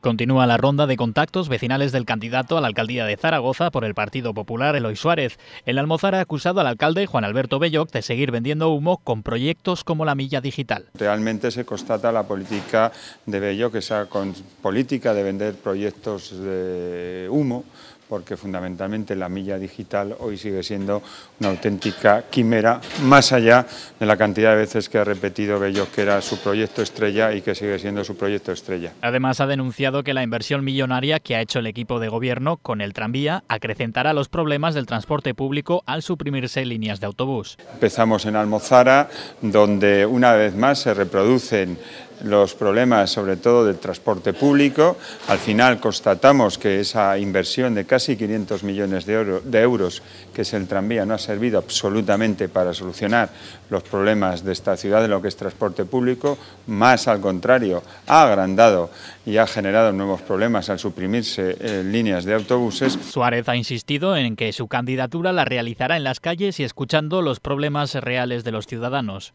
Continúa la ronda de contactos vecinales del candidato a la alcaldía de Zaragoza por el Partido Popular, Eloy Suárez. El Almozar ha acusado al alcalde Juan Alberto Belloc de seguir vendiendo humo con proyectos como la milla digital. Realmente se constata la política de Belloc, esa política de vender proyectos de humo porque fundamentalmente la milla digital hoy sigue siendo una auténtica quimera, más allá de la cantidad de veces que ha repetido Bello que era su proyecto estrella y que sigue siendo su proyecto estrella. Además, ha denunciado que la inversión millonaria que ha hecho el equipo de gobierno con el tranvía acrecentará los problemas del transporte público al suprimirse líneas de autobús. Empezamos en Almozara, donde una vez más se reproducen los problemas, sobre todo del transporte público. Al final constatamos que esa inversión de casi 500 millones de, euros, que es el tranvía, no ha servido absolutamente para solucionar los problemas de esta ciudad en lo que es transporte público, más al contrario, ha agrandado y ha generado nuevos problemas al suprimirse eh, líneas de autobuses. Suárez ha insistido en que su candidatura la realizará en las calles y escuchando los problemas reales de los ciudadanos.